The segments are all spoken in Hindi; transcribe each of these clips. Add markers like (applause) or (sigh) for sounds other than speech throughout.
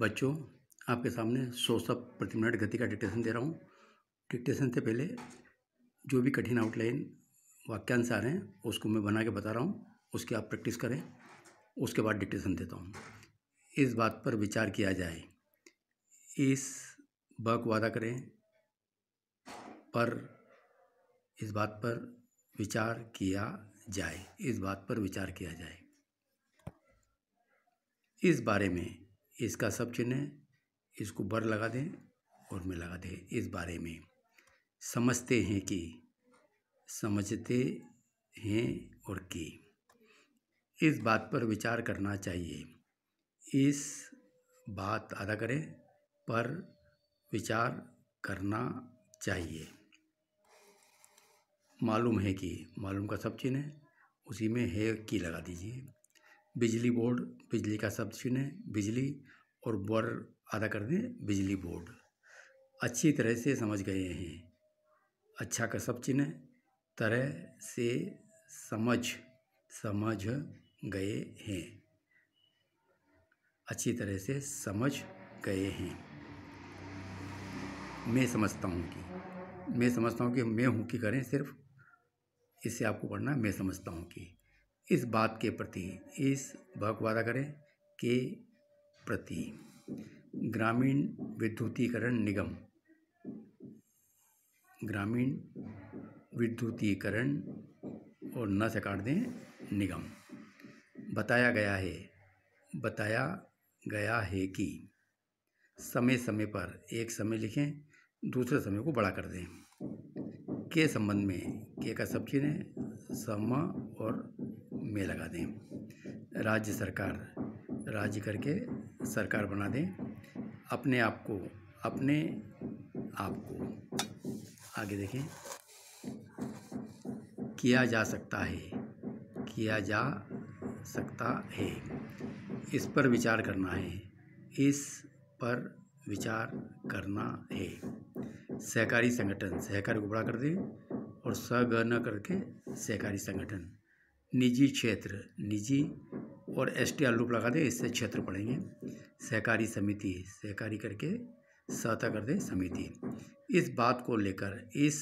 बच्चों आपके सामने सौ सब प्रति मिनट गति का डिक्टेशन दे रहा हूँ डिक्टेशन से पहले जो भी कठिन आउटलाइन वाक्यांश आ रहे हैं उसको मैं बना के बता रहा हूँ उसकी आप प्रैक्टिस करें उसके बाद डिक्टेशन देता हूँ इस बात पर विचार किया जाए इस बक वादा करें पर इस बात पर विचार किया जाए इस बात पर विचार किया जाए इस बारे में इसका सब चिन्ह इसको बर लगा दें और में लगा दें इस बारे में समझते हैं कि समझते हैं और कि इस बात पर विचार करना चाहिए इस बात अदा करें पर विचार करना चाहिए मालूम है कि मालूम का सब चिन्ह है उसी में है कि लगा दीजिए बिजली बोर्ड बिजली का शब्द चिन्ह बिजली और बर अदा कर दें बिजली बोर्ड अच्छी तरह से समझ गए हैं अच्छा का शब्द चिन्ह तरह से समझ समझ गए हैं अच्छी तरह से समझ गए हैं मैं समझता हूँ कि मैं समझता हूँ कि मैं हूँ कि करें सिर्फ इससे आपको पढ़ना मैं समझता हूँ कि इस बात के प्रति इस वादा करें के प्रति ग्रामीण विद्युतीकरण निगम ग्रामीण विद्युतीकरण और न से काट दें निगम बताया गया है बताया गया है कि समय समय पर एक समय लिखें दूसरे समय को बड़ा कर दें के संबंध में के का सब चीजें सम और में लगा दें राज्य सरकार राज्य करके सरकार बना दें अपने आप को अपने आप को आगे देखें किया जा सकता है किया जा सकता है इस पर विचार करना है इस पर विचार करना है सहकारी संगठन सहकारी को बड़ा कर दें और सगन करके सहकारी संगठन निजी क्षेत्र निजी और एस टी आलूप लगा दें इससे क्षेत्र पढ़ेंगे सहकारी समिति सहकारी करके सहायता कर दें समिति इस बात को लेकर इस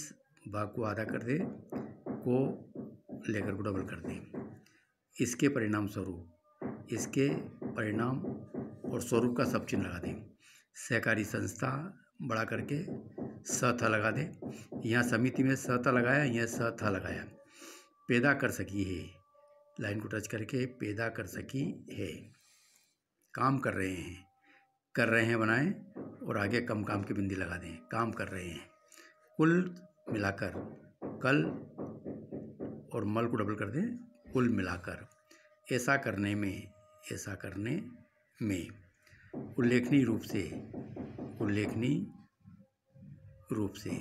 भाग को आधा कर दें को लेकर को डबल कर दें इसके परिणाम स्वरूप इसके परिणाम और स्वरूप का सब चिन्ह लगा दें सहकारी संस्था बड़ा करके सहता लगा दें यहाँ समिति में सहता लगाया यहाँ सहता लगाया पैदा कर सकी है लाइन को टच करके पैदा कर सकी है काम कर रहे हैं कर रहे हैं बनाएं और आगे कम काम की बिंदी लगा दें काम कर रहे हैं कुल मिलाकर कल और मल को डबल कर दें कुल मिलाकर ऐसा करने में ऐसा करने में उल्लेखनीय रूप से उल्लेखनीय रूप से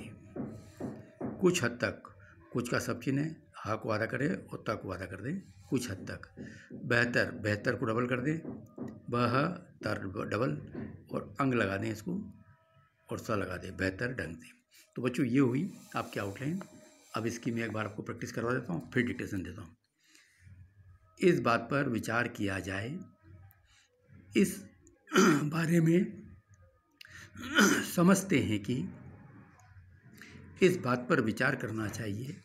कुछ हद तक कुछ का सब चिन्ह है हा को आधा करें और ता को आधा कर दें कुछ हद तक बेहतर बेहतर को डबल कर दें बह तर डबल और अंग लगा दें इसको और सा लगा दें बेहतर ढंग दें तो बच्चों ये हुई आपकी आउटलाइन अब इसकी मैं एक बार आपको प्रैक्टिस करवा देता हूँ फिर डिक्टेशन देता हूँ इस बात पर विचार किया जाए इस (clears throat) बारे में (clears throat) समझते हैं कि इस बात पर विचार करना चाहिए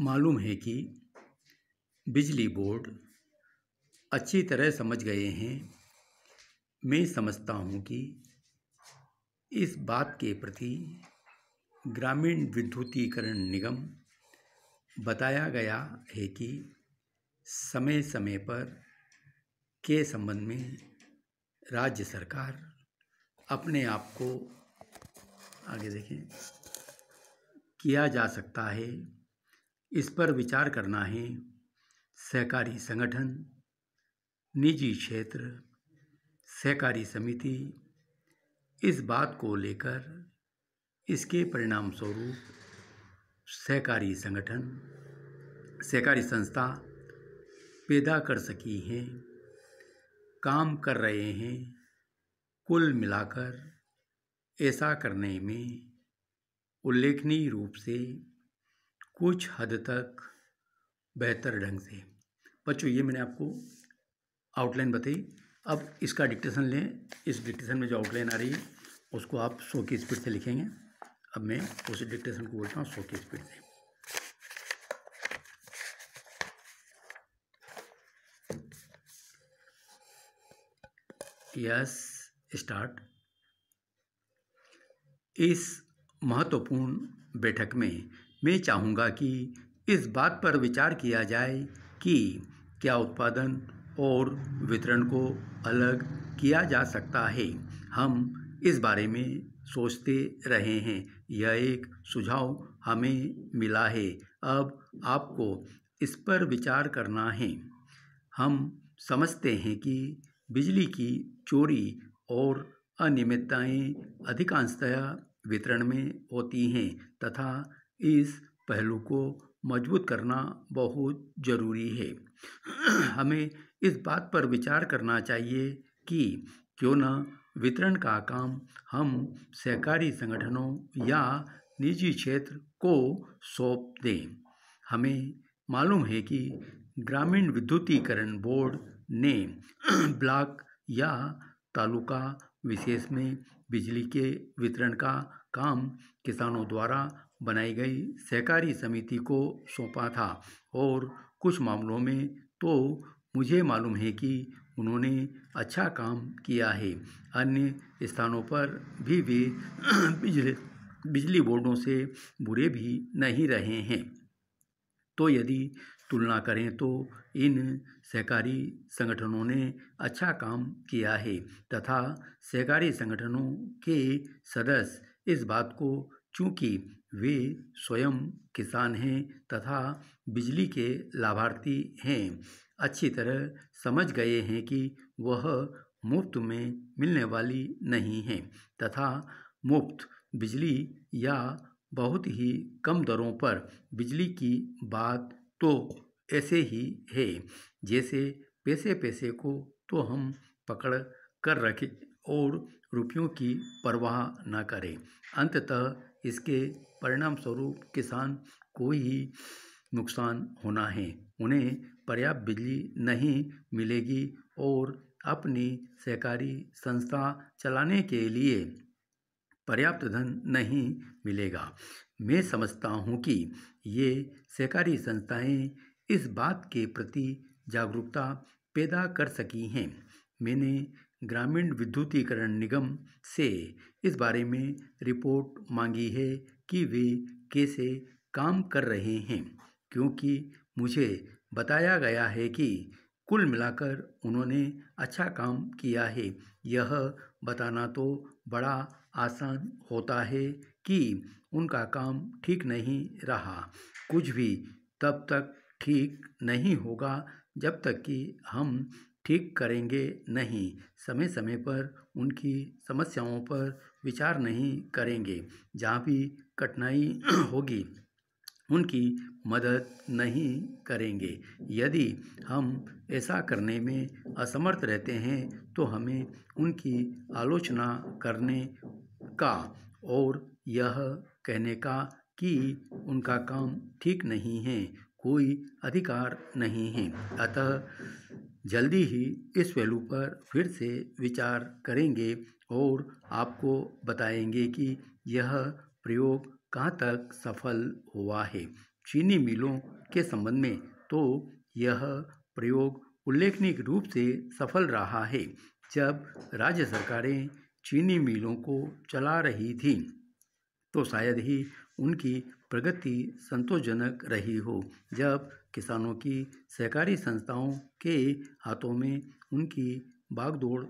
मालूम है कि बिजली बोर्ड अच्छी तरह समझ गए हैं मैं समझता हूँ कि इस बात के प्रति ग्रामीण विद्युतीकरण निगम बताया गया है कि समय समय पर के संबंध में राज्य सरकार अपने आप को आगे देखें किया जा सकता है इस पर विचार करना है सहकारी संगठन निजी क्षेत्र सहकारी समिति इस बात को लेकर इसके परिणाम स्वरूप सहकारी संगठन सहकारी संस्था पैदा कर सकी हैं काम कर रहे हैं कुल मिलाकर ऐसा करने में उल्लेखनीय रूप से कुछ हद तक बेहतर ढंग से बच्चों ये मैंने आपको आउटलाइन बताई अब इसका डिक्टेशन लें इस डिक्टेशन में जो आउटलाइन आ रही है उसको आप सौ की स्पीड से लिखेंगे अब मैं उस डिक्टेशन को बोलता हूँ सौ की स्पीड से यस स्टार्ट इस महत्वपूर्ण बैठक में मैं चाहूँगा कि इस बात पर विचार किया जाए कि क्या उत्पादन और वितरण को अलग किया जा सकता है हम इस बारे में सोचते रहे हैं यह एक सुझाव हमें मिला है अब आपको इस पर विचार करना है हम समझते हैं कि बिजली की चोरी और अनियमितताएं अधिकांशतः वितरण में होती हैं तथा इस पहलू को मजबूत करना बहुत ज़रूरी है हमें इस बात पर विचार करना चाहिए कि क्यों न वितरण का काम हम सहकारी संगठनों या निजी क्षेत्र को सौंप दें हमें मालूम है कि ग्रामीण विद्युतीकरण बोर्ड ने ब्लॉक या तालुका विशेष में बिजली के वितरण का काम किसानों द्वारा बनाई गई सहकारी समिति को सौंपा था और कुछ मामलों में तो मुझे मालूम है कि उन्होंने अच्छा काम किया है अन्य स्थानों पर भी वे (clears throat) बिजली बिजली बोर्डों से बुरे भी नहीं रहे हैं तो यदि तुलना करें तो इन सहकारी संगठनों ने अच्छा काम किया है तथा सहकारी संगठनों के सदस्य इस बात को चूंकि वे स्वयं किसान हैं तथा बिजली के लाभार्थी हैं अच्छी तरह समझ गए हैं कि वह मुफ्त में मिलने वाली नहीं हैं तथा मुफ्त बिजली या बहुत ही कम दरों पर बिजली की बात तो ऐसे ही है जैसे पैसे पैसे को तो हम पकड़ कर रखें और रुपयों की परवाह ना करें अंततः इसके परिणाम स्वरूप किसान को ही नुकसान होना है उन्हें पर्याप्त बिजली नहीं मिलेगी और अपनी सहकारी संस्था चलाने के लिए पर्याप्त धन नहीं मिलेगा मैं समझता हूँ कि ये सहकारी संस्थाएं इस बात के प्रति जागरूकता पैदा कर सकी हैं मैंने ग्रामीण विद्युतीकरण निगम से इस बारे में रिपोर्ट मांगी है कि वे कैसे काम कर रहे हैं क्योंकि मुझे बताया गया है कि कुल मिलाकर उन्होंने अच्छा काम किया है यह बताना तो बड़ा आसान होता है कि उनका काम ठीक नहीं रहा कुछ भी तब तक ठीक नहीं होगा जब तक कि हम ठीक करेंगे नहीं समय समय पर उनकी समस्याओं पर विचार नहीं करेंगे जहाँ भी कठिनाई (clears throat) होगी उनकी मदद नहीं करेंगे यदि हम ऐसा करने में असमर्थ रहते हैं तो हमें उनकी आलोचना करने का और यह कहने का कि उनका काम ठीक नहीं है कोई अधिकार नहीं है अतः जल्दी ही इस पहलू पर फिर से विचार करेंगे और आपको बताएंगे कि यह प्रयोग कहाँ तक सफल हुआ है चीनी मिलों के संबंध में तो यह प्रयोग उल्लेखनीय रूप से सफल रहा है जब राज्य सरकारें चीनी मिलों को चला रही थीं तो शायद ही उनकी प्रगति संतोषजनक रही हो जब किसानों की सहकारी संस्थाओं के हाथों में उनकी बागडोर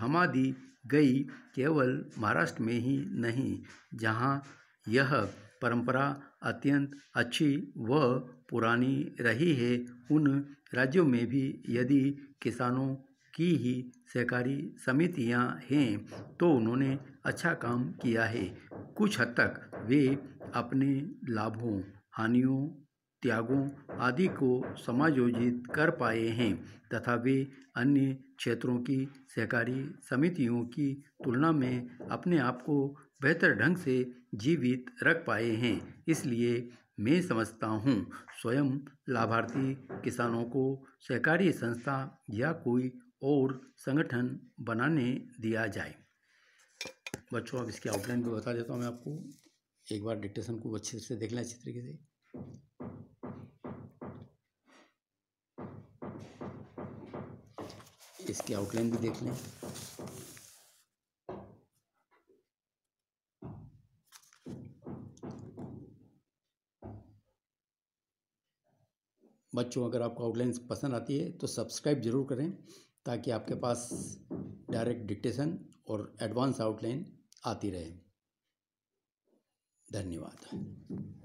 थमा दी गई केवल महाराष्ट्र में ही नहीं जहाँ यह परंपरा अत्यंत अच्छी व पुरानी रही है उन राज्यों में भी यदि किसानों की ही सहकारी समितियां हैं तो उन्होंने अच्छा काम किया है कुछ हद तक वे अपने लाभों हानियों त्यागों आदि को समायोजित कर पाए हैं तथा वे अन्य क्षेत्रों की सहकारी समितियों की तुलना में अपने आप को बेहतर ढंग से जीवित रख पाए हैं इसलिए मैं समझता हूँ स्वयं लाभार्थी किसानों को सहकारी संस्था या कोई और संगठन बनाने दिया जाए बच्चों अब इसकी आउटलाइन भी बता देता हूँ मैं आपको एक बार डिक्टेशन को अच्छे से देख लें अच्छी तरीके से इसकी आउटलाइन भी देख लें बच्चों अगर आपको आउटलाइन पसंद आती है तो सब्सक्राइब ज़रूर करें ताकि आपके पास डायरेक्ट डिक्टेशन और एडवांस आउटलाइन आती रहे धन्यवाद